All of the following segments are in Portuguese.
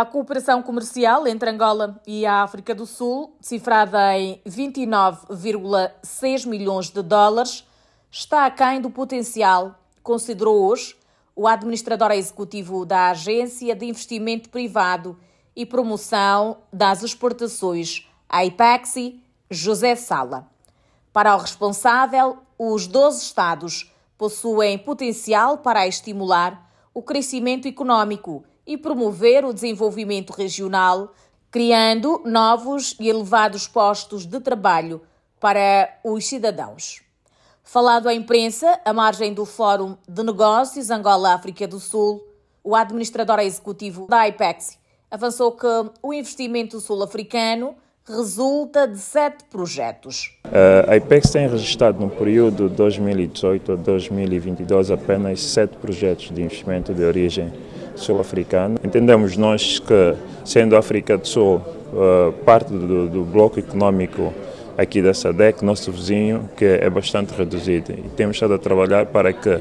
A cooperação comercial entre Angola e a África do Sul, cifrada em 29,6 milhões de dólares, está aquém do potencial, considerou hoje o administrador executivo da Agência de Investimento Privado e Promoção das Exportações, a IPEXI, José Sala. Para o responsável, os 12 Estados possuem potencial para estimular o crescimento econômico e promover o desenvolvimento regional, criando novos e elevados postos de trabalho para os cidadãos. Falado à imprensa, à margem do Fórum de Negócios Angola-África do Sul, o administrador executivo da IPEX avançou que o investimento sul-africano resulta de sete projetos. Eh, a IPEX tem registrado no período de 2018 a 2022 apenas sete projetos de investimento de origem sul-africana. Entendemos nós que, sendo a África do Sul eh, parte do, do bloco econômico aqui da SADEC, nosso vizinho, que é bastante reduzido, e temos estado a trabalhar para que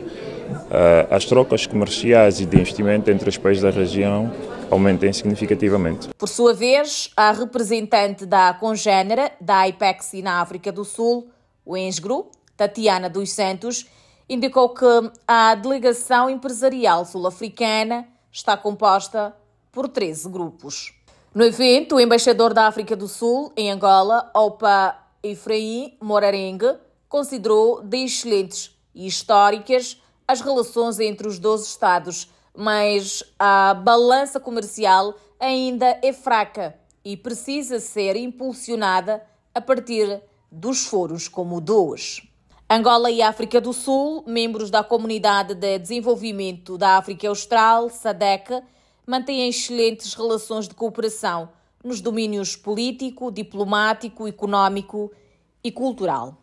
eh, as trocas comerciais e de investimento entre os países da região aumentem significativamente. Por sua vez, a representante da congênera da IPEX na África do Sul, o ENSGRU, Tatiana dos Santos, indicou que a delegação empresarial sul-africana está composta por 13 grupos. No evento, o embaixador da África do Sul em Angola, Opa Efraim Morarengue, considerou de excelentes e históricas as relações entre os 12 Estados, mas a balança comercial ainda é fraca e precisa ser impulsionada a partir dos foros como o dois Angola e África do Sul, membros da Comunidade de Desenvolvimento da África Austral, SADEC, mantêm excelentes relações de cooperação nos domínios político, diplomático, econômico e cultural.